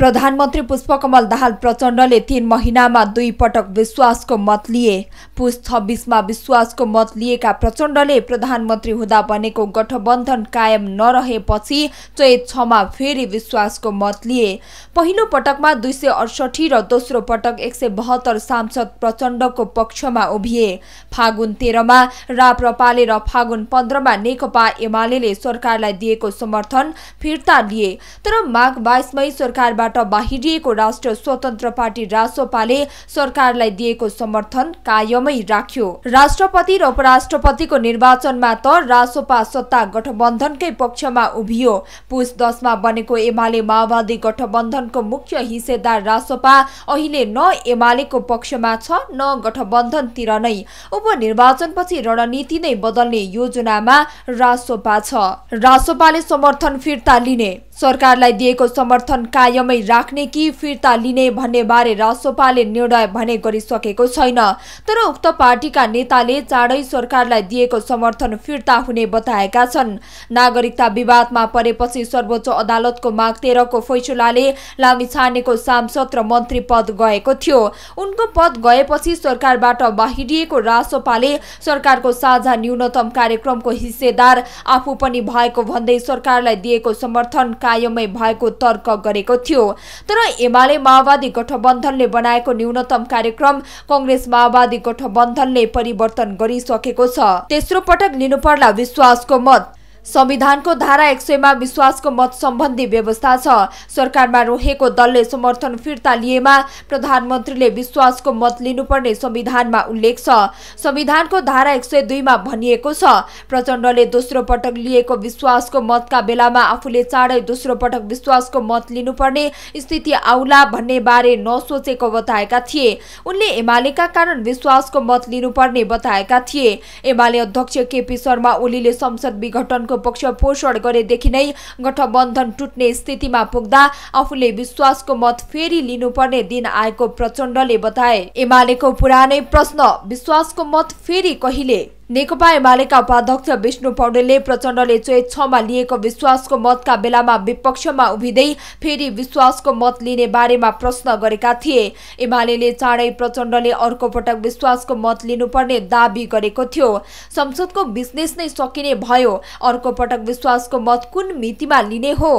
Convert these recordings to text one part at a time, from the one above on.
प्रधानमन्त्री पुष्पकमल दाहाल प्रचण्डले तीन महिनामा दुई पटक विश्वासको मत लिए पुस छब्बिसमा विश्वासको मत लिएका प्रचण्डले प्रधानमन्त्री हुँदा बनेको गठबन्धन कायम नरहेपछि चैत छमा फेरि विश्वासको मत लिए पहिलो पटकमा दुई सय अडसठी र दोस्रो पटक एक सय बहत्तर सांसद प्रचण्डको पक्षमा उभिए फागुन तेह्रमा राप्रपाले र फागुन पन्ध्रमा नेकपा एमाले सरकारलाई दिएको समर्थन फिर्ता लिए तर माघ बाइसमै सरकारबाट सत्ताबाट बाहिरिएको राष्ट्र स्वतन्त्र पार्टी रासोपाले सरकारलाई दिएको समर्थन कायमै राख्यो राष्ट्रपति र उपराष्ट्रपतिको निर्वाचनमा त रासोपा सत्ता गठबन्धनकै पक्षमा उभियो पुष दसमा बनेको एमाले माओवादी गठबन्धनको मुख्य हिस्सेदार रासोपा अहिले न एमालेको पक्षमा छ न गठबन्धनतिर नै उपनिर्वाचनपछि रणनीति नै बदल्ने योजनामा रासोपा छ रासोपाले समर्थन फिर्ता लिने सरकारलाई दिएको समर्थन कायमै राख्ने कि फिर्ता लिने भन्ने बारे रासोपाले निर्णय भने गरिसकेको छैन तर उक्त पार्टीका नेताले चाँडै सरकारलाई दिएको समर्थन फिर्ता हुने बताएका छन् नागरिकता विवादमा परेपछि सर्वोच्च अदालतको माग तेह्रको फैसलाले लामिछानेको सांसद र मन्त्री पद गएको थियो उनको पद गएपछि सरकारबाट बाहिरिएको रासोपाले सरकारको साझा न्यूनतम कार्यक्रमको हिस्सेदार आफू पनि भएको भन्दै सरकारलाई दिएको समर्थन कायमै भएको तर्क गरेको थियो तर एमाले माओवादी गठबन्धनले बनाएको न्यूनतम कार्यक्रम कङ्ग्रेस माओवादी गठबन्धनले परिवर्तन गरिसकेको छ तेस्रो पटक लिनुपर्ला विश्वासको मत संविधानको धारा एक सयमा विश्वासको मत सम्बन्धी व्यवस्था छ सरकारमा रहेको दलले समर्थन फिर्ता लिएमा प्रधानमन्त्रीले विश्वासको मत लिनुपर्ने संविधानमा उल्लेख छ संविधानको धारा एक सय दुईमा भनिएको छ प्रचण्डले दोस्रो पटक लिएको विश्वासको मतका बेलामा आफूले चाँडै दोस्रो पटक विश्वासको मत लिनुपर्ने स्थिति आउला भन्ने बारे नसोचेको बताएका थिए उनले एमालेका कारण विश्वासको मत लिनुपर्ने बताएका थिए एमाले अध्यक्ष केपी शर्मा ओलीले संसद विघटन को पक्ष पोषण गरेदेखि नै गठबन्धन टुट्ने स्थितिमा पुग्दा आफूले विश्वासको मत फेरि लिनुपर्ने दिन आएको प्रचण्डले बताए एमालेको पुरानै प्रश्न विश्वासको मत फेरि कहिले नेकपा एमालेका उपाध्यक्ष विष्णु पौडेलले प्रचण्डले चैत छमा लिएको विश्वासको मतका बेलामा विपक्षमा उभिँदै फेरि विश्वासको मत लिने बारेमा प्रश्न गरेका थिए एमाले चाँडै प्रचण्डले अर्को पटक विश्वासको मत लिनुपर्ने दावी गरेको थियो संसदको बिजनेस नै सकिने भयो अर्को पटक विश्वासको मत कुन मितिमा लिने हो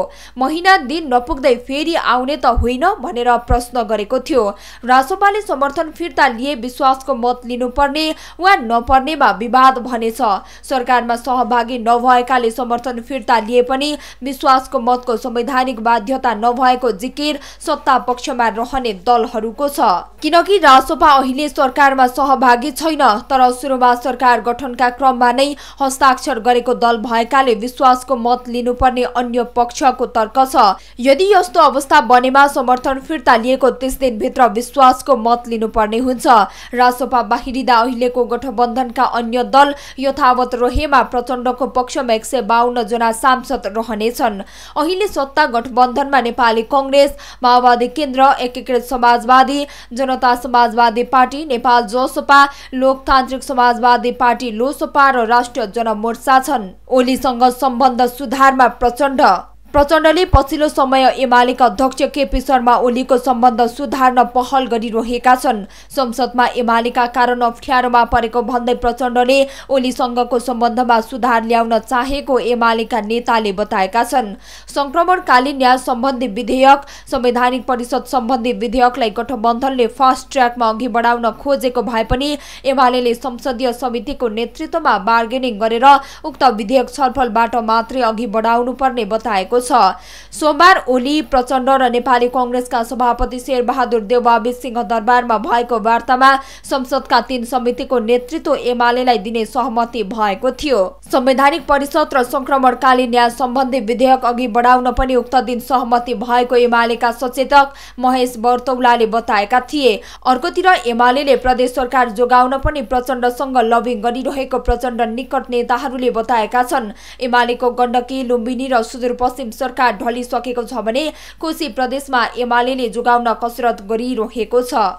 महिना दिन नपुग्दै फेरि आउने त होइन भनेर प्रश्न गरेको थियो रासोपाले समर्थन फिर्ता लिए विश्वासको मत लिनुपर्ने वा नपर्नेमा विवाद विवाद भनेछ सरकारमा सहभागी नभएकाले समर्थन फिर्ता लिए पनि विश्वासको मतको संवैधानिक बाध्यता नभएको जिकिर सत्ता पक्षमा रहने दलहरूको छ किनकि रासोपा अहिले सरकारमा सहभागी छैन तर सुरुमा सरकार गठनका क्रममा नै हस्ताक्षर गरेको दल भएकाले विश्वासको मत लिनुपर्ने अन्य पक्षको तर्क छ यदि यस्तो अवस्था बनेमा समर्थन फिर्ता लिएको त्यस दिनभित्र विश्वासको मत लिनुपर्ने हुन्छ रासोपा बाहिरिँदा अहिलेको गठबन्धनका अन्य दल यथावत रहेमा प्रचण्डको पक्षमा एक सय जना सांसद रहनेछन् अहिले सत्ता गठबन्धनमा नेपाली कङ्ग्रेस माओवादी केन्द्र एकीकृत समाजवादी जनता समाजवादी पार्टी नेपाल जसपा लोकतान्त्रिक समाजवादी पार्टी लोसपा र राष्ट्रिय जनमोर्चा छन् ओलीसँग सम्बन्ध सुधारमा प्रचण्ड प्रचण्डले पछिल्लो समय एमालेका अध्यक्ष केपी शर्मा ओलीको सम्बन्ध सुधार्न पहल गरिरहेका छन् संसदमा एमालेका कारण अप्ठ्यारोमा परेको भन्दै प्रचण्डले ओलीसँगको सम्बन्धमा सुधार ल्याउन चाहेको एमालेका नेताले बताएका छन् सङ्क्रमणकालीन न्याय सम्बन्धी विधेयक संवैधानिक परिषद सम्बन्धी विधेयकलाई गठबन्धनले फास्ट ट्र्याकमा अघि बढाउन खोजेको भए पनि एमाले संसदीय समितिको नेतृत्वमा बार्गेनिङ गरेर उक्त विधेयक छलफलबाट मात्रै अघि बढाउनुपर्ने बताएको छ सोमबार ओली प्रचण्ड र नेपाली कङ्ग्रेसका सभापति शेरबहादुर देवबाबी सिंह दरबारमा भएको वार्तामा संसदका तीन समितिको नेतृत्व एमालेलाई दिने सहमति भएको थियो संवैधानिक परिषद र संक्रमणकालीन न्याय सम्बन्धी विधेयक अघि बढाउन पनि उक्त दिन सहमति भएको एमालेका सचेतक महेश बर्तौलाले बताएका थिए अर्कोतिर एमाले प्रदेश सरकार जोगाउन पनि प्रचण्डसँग लबिङ गरिरहेको प्रचण्ड निकट नेताहरूले बताएका छन् एमालेको गण्डकी लुम्बिनी र सुदूरपश्चिम सरकार ढलिसकेको छ भने कोशी प्रदेशमा एमाले जोगाउन कसरत गरिरहेको छ